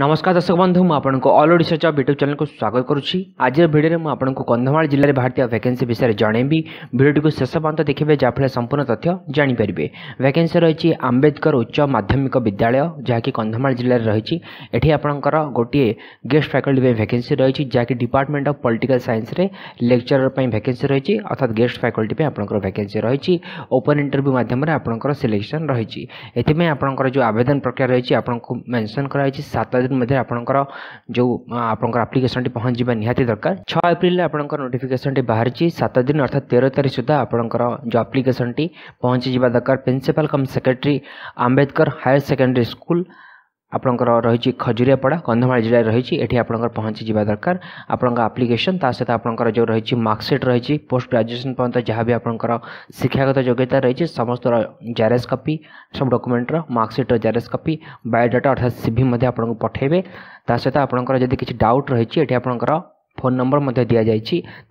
ନମସ୍କାର ଦର୍ଶକ ବନ୍ଧୁ ମୁଁ ଆପଣଙ୍କୁ ଅଲ୍ ଓଡ଼ିଶା ଜବ୍ ୟୁଟ୍ୟୁବ୍ ଚ୍ୟାନେଲକୁ ସ୍ୱାଗତ କରୁଛି ଆଜିର ଭିଡ଼ିଓରେ ମୁଁ ଆପଣଙ୍କୁ କନ୍ଧମାଳ ଜିଲ୍ଲାରେ ଭାରତୀୟ ଭ୍ୟାକେନ୍ସି ବିଷୟରେ ଜଣାଇବି ଭିଡ଼ିଓଟିକୁ ଶେଷ ପର୍ଯ୍ୟନ୍ତ ଦେଖିବେ ଯାହାଫଳରେ ସମ୍ପୂର୍ଣ୍ଣ ତଥ୍ୟ ଜାଣିପାରିବେ ଭ୍ୟାକେନ୍ସି ରହିଛି ଆମ୍ବେଦକର ଉଚ୍ଚ ମାଧ୍ୟମିକ ବିଦ୍ୟାଳୟ ଯାହାକି କନ୍ଧମାଳ ଜିଲ୍ଲାରେ ରହିଛି ଏଠି ଆପଣଙ୍କର ଗୋଟିଏ ଗେଷ୍ଟ ଫ୍ୟାକଲ୍ଟି ପାଇଁ ଭ୍ୟାକେନ୍ସି ରହିଛି ଯାହାକି ଡିପାର୍ଟମେଣ୍ଟ ଅଫ୍ ପଲିଟିକାଲ୍ ସାଇନ୍ସରେ ଲେକ୍ଚରର ପାଇଁ ଭ୍ୟାକେନ୍ସି ରହିଛି ଅର୍ଥାତ୍ ଗେଷ୍ଟ ଫ୍ୟାକଲ୍ଟି ପାଇଁ ଆପଣଙ୍କର ଭ୍ୟାକେନ୍ସି ରହିଛି ଓପନ୍ ଇଣ୍ଟରଭ୍ୟୁ ମାଧ୍ୟମରେ ଆପଣଙ୍କର ସିଲେକ୍ସନ୍ ରହିଛି ଏଥିପାଇଁ ଆପଣଙ୍କର ଯେଉଁ ଆବେଦନ ପ୍ରକ୍ରିୟା ରହିଛି ଆପଣଙ୍କୁ ମେନ୍ସନ୍ କରାଯାଇଛି ସାତ दिन मध्य आपंकर जो आप्लिकेसन टी पहुँचा निहाती दरकार छः एप्रिल नोटिकेसन टी बाहर सात दिन अर्थात तेरह तारीख सुधा आपंकर जो आप्लिकेसन टी पहुँची जा दरकार principal cum secretary Ambedkar higher secondary school ଆପଣଙ୍କର ରହିଛି ଖଜୁରିଆପଡ଼ା କନ୍ଧମାଳ ଜିଲ୍ଲାରେ ରହିଛି ଏଠି ଆପଣଙ୍କର ପହଞ୍ଚି ଯିବା ଦରକାର ଆପଣଙ୍କ ଆପ୍ଲିକେସନ୍ ତା ସହିତ ଆପଣଙ୍କର ଯେଉଁ ରହିଛି ମାର୍କସିଟ୍ ରହିଛି ପୋଷ୍ଟ ଗ୍ରାଜୁଏସନ୍ ପର୍ଯ୍ୟନ୍ତ ଯାହା ବି ଆପଣଙ୍କର ଶିକ୍ଷାଗତ ଯୋଗ୍ୟତା ରହିଛି ସମସ୍ତର ଜାରେସ୍ କପି ସବୁ ଡକୁମେଣ୍ଟର ମାର୍କସିଟ୍ର ଜାରେସ୍ କପି ବାୟୋଡାଟା ଅର୍ଥାତ୍ ସିଭି ମଧ୍ୟ ଆପଣଙ୍କୁ ପଠାଇବେ ତା ସହିତ ଆପଣଙ୍କର ଯଦି କିଛି ଡାଉଟ୍ ରହିଛି ଏଠି ଆପଣଙ୍କର ফোন নম্বর দিয়া যাই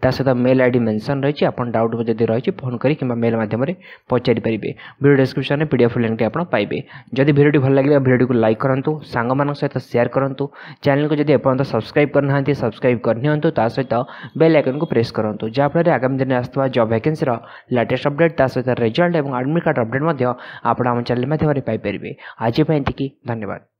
তা সহ মেল আইডি মেনশন রয়েছে আপনার ডাউট যদি রয়েছে ফোন করে কিংবা মেল মাধ্যমে পচারি পারে ভিডিও ডেসক্রিপশনে পিডিএফ লিঙ্কটি আপনার পাইবে যদি ভিডিওটি ভাল লাগলে ভিডিওটি লাইক করতু সাংগ সহ সেয়ার করতু চ্যানেলকে যদি এপর্যন্ত সবসক্রাইব করে না সবসক্রাইব করে নিহত তা সহ বেল আইকনকে প্রেস করতু যাফলে আগামী দিনে আসুক জব ভ্যাকেন্সির ଲାଟେଷ୍ଟ ଅପଡ଼େଟ୍ ତା ସହିତ ରେଜଲ୍ଟ ଏବଂ ଆଡ଼ମିଟ୍ କାର୍ଡ଼ ଅପଡ଼େଟ୍ ମଧ୍ୟ ଆପଣ ଆମ ଚ୍ୟାନେଲ୍ ମାଧ୍ୟମରେ ପାଇପାରିବେ ଆଜି ପାଇଁ ଏତିକି ଧନ୍ୟବାଦ